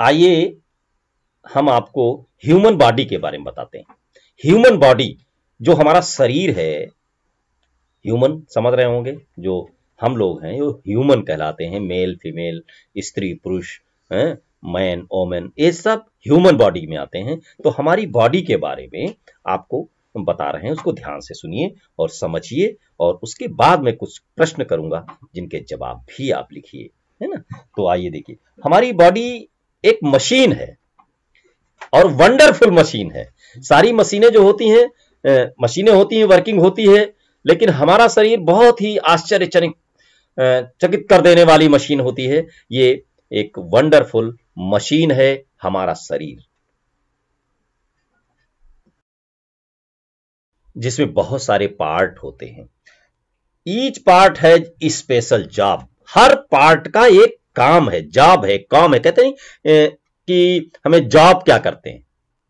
आइए हम आपको ह्यूमन बॉडी के बारे में बताते हैं ह्यूमन बॉडी जो हमारा शरीर है ह्यूमन समझ रहे होंगे जो हम लोग हैं वो ह्यूमन कहलाते हैं मेल फीमेल स्त्री पुरुष मैन ओमेन ये सब ह्यूमन बॉडी में आते हैं तो हमारी बॉडी के बारे में आपको बता रहे हैं उसको ध्यान से सुनिए और समझिए और उसके बाद में कुछ प्रश्न करूंगा जिनके जवाब भी आप लिखिए है ना तो आइए देखिए हमारी बॉडी एक मशीन है और वंडरफुल मशीन है सारी मशीनें जो होती हैं मशीनें होती हैं वर्किंग होती है लेकिन हमारा शरीर बहुत ही आश्चर्यचनिक चकित कर देने वाली मशीन होती है ये एक वंडरफुल मशीन है हमारा शरीर जिसमें बहुत सारे पार्ट होते हैं ईच पार्ट है स्पेशल जॉब हर पार्ट का एक काम है जॉब है काम है कहते नहीं कि हमें जॉब क्या करते हैं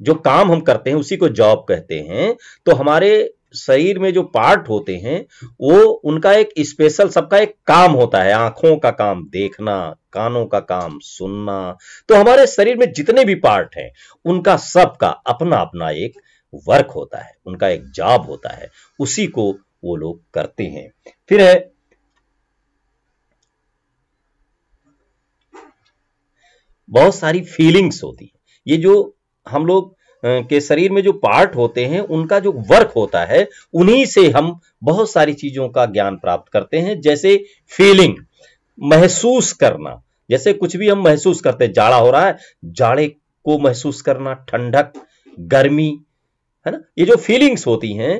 जो काम हम करते हैं उसी को जॉब कहते हैं तो हमारे शरीर में जो पार्ट होते हैं वो उनका एक स्पेशल सबका एक काम होता है आंखों का काम देखना कानों का काम सुनना तो हमारे शरीर में जितने भी पार्ट हैं उनका सबका अपना अपना एक वर्क होता है उनका एक जॉब होता है उसी को वो लोग करते हैं फिर है बहुत सारी फीलिंग्स होती है ये जो हम लोग के शरीर में जो पार्ट होते हैं उनका जो वर्क होता है उन्हीं से हम बहुत सारी चीजों का ज्ञान प्राप्त करते हैं जैसे फीलिंग महसूस करना जैसे कुछ भी हम महसूस करते हैं जाड़ा हो रहा है जाड़े को महसूस करना ठंडक गर्मी है ना ये जो फीलिंग्स होती हैं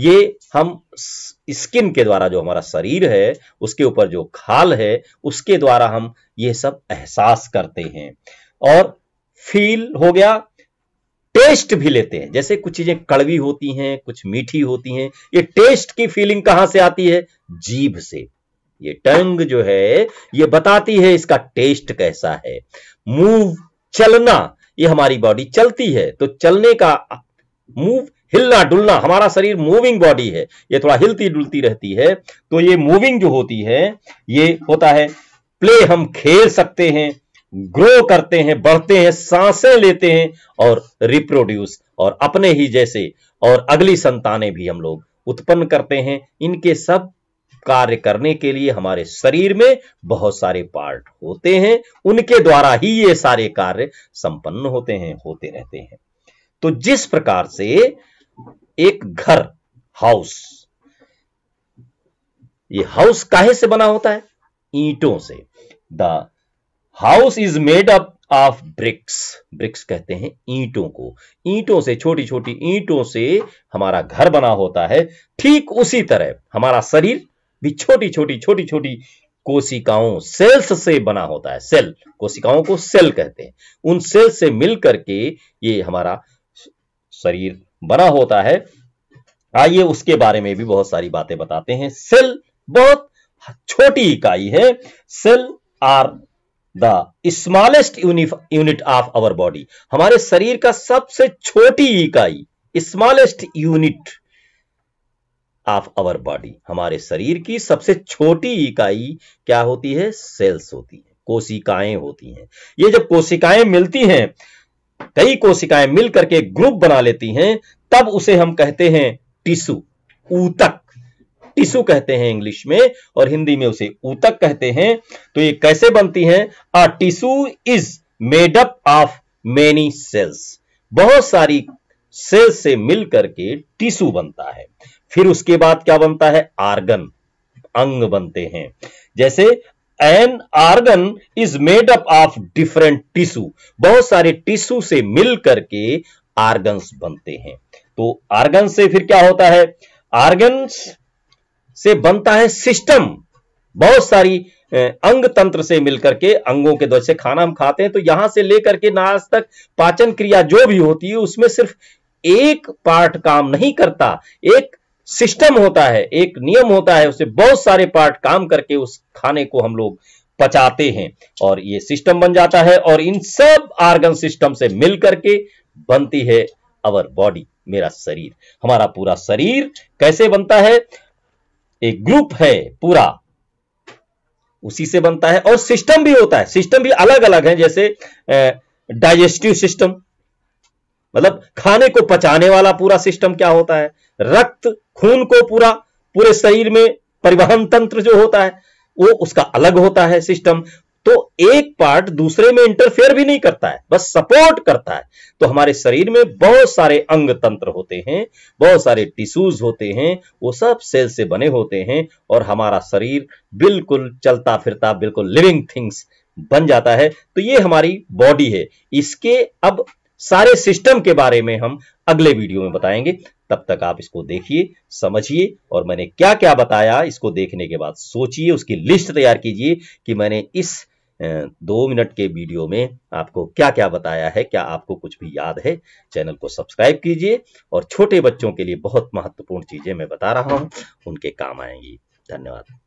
ये हम स्किन के द्वारा जो हमारा शरीर है उसके ऊपर जो खाल है उसके द्वारा हम ये सब एहसास करते हैं और फील हो गया टेस्ट भी लेते हैं जैसे कुछ चीजें कड़वी होती हैं कुछ मीठी होती हैं ये टेस्ट की फीलिंग कहां से आती है जीभ से ये टंग जो है ये बताती है इसका टेस्ट कैसा है मूव चलना ये हमारी बॉडी चलती है तो चलने का मूव हिलना डुलना हमारा शरीर मूविंग बॉडी है ये थोड़ा हिलती डुलती रहती है तो ये मूविंग जो होती है ये होता है प्ले हम खेल सकते हैं ग्रो करते हैं बढ़ते हैं सांसें लेते हैं और रिप्रोड्यूस और अपने ही जैसे और अगली संतानें भी हम लोग उत्पन्न करते हैं इनके सब कार्य करने के लिए हमारे शरीर में बहुत सारे पार्ट होते हैं उनके द्वारा ही ये सारे कार्य संपन्न होते हैं होते रहते हैं तो जिस प्रकार से एक घर हाउस ये हाउस काहे से बना होता है ईटों से the house is made up of bricks bricks कहते हैं ईंटों को ईंटों से छोटी छोटी ईंटों से हमारा घर बना होता है ठीक उसी तरह हमारा शरीर भी छोटी छोटी छोटी छोटी कोशिकाओं सेल्स से बना होता है सेल कोशिकाओं को सेल कहते हैं उन सेल से मिलकर के ये हमारा शरीर बना होता है आइए उसके बारे में भी बहुत सारी बातें बताते हैं सेल बहुत छोटी इकाई है cell are the smallest unit of our body हमारे शरीर का सबसे छोटी इकाई smallest unit of our body हमारे शरीर की सबसे छोटी इकाई क्या होती है सेल्स होती है कोशिकाएं होती हैं ये जब कोशिकाएं मिलती हैं कई कोशिकाएं मिलकर के ग्रुप बना लेती हैं तब उसे हम कहते हैं टिशू ऊतक टिशू कहते हैं इंग्लिश में और हिंदी में उसे ऊतक कहते हैं तो ये कैसे बनती हैं a tissue is made up of many cells बहुत सारी सेल्स से मिलकर के टिशू बनता है फिर उसके बाद क्या बनता है आर्गन अंग बनते हैं जैसे an organ is made up of different tissue बहुत सारे टिश्यू से मिल करके आर्गन्स बनते हैं तो आर्गन से फिर क्या होता है आर्गन्स से बनता है सिस्टम बहुत सारी अंग तंत्र से मिलकर के अंगों के द्वारा खाना हम खाते हैं तो यहां से लेकर के नाज तक पाचन क्रिया जो भी होती है उसमें सिर्फ एक पार्ट काम नहीं करता एक सिस्टम होता है एक नियम होता है उसे बहुत सारे पार्ट काम करके उस खाने को हम लोग पचाते हैं और ये सिस्टम बन जाता है और इन सब आर्गन सिस्टम से मिल करके बनती है अवर बॉडी मेरा शरीर हमारा पूरा शरीर कैसे बनता है एक ग्रुप है पूरा उसी से बनता है और सिस्टम भी होता है सिस्टम भी अलग अलग है जैसे डाइजेस्टिव सिस्टम मतलब खाने को पचाने वाला पूरा सिस्टम क्या होता है रक्त खून को पूरा पूरे शरीर में परिवहन तंत्र जो होता है वो उसका अलग होता है सिस्टम तो एक पार्ट दूसरे में इंटरफेयर भी नहीं करता है बस सपोर्ट करता है तो हमारे शरीर में बहुत सारे अंग तंत्र होते हैं बहुत सारे टिश्यूज होते हैं वो सब सेल से बने होते हैं और हमारा शरीर बिल्कुल चलता फिरता बिल्कुल लिविंग थिंग्स बन जाता है तो ये हमारी बॉडी है इसके अब सारे सिस्टम के बारे में हम अगले वीडियो में बताएंगे तब तक आप इसको देखिए समझिए और मैंने क्या क्या बताया इसको देखने के बाद सोचिए उसकी लिस्ट तैयार कीजिए कि मैंने इस दो मिनट के वीडियो में आपको क्या क्या बताया है क्या आपको कुछ भी याद है चैनल को सब्सक्राइब कीजिए और छोटे बच्चों के लिए बहुत महत्वपूर्ण चीजें मैं बता रहा हूं उनके काम आएंगी धन्यवाद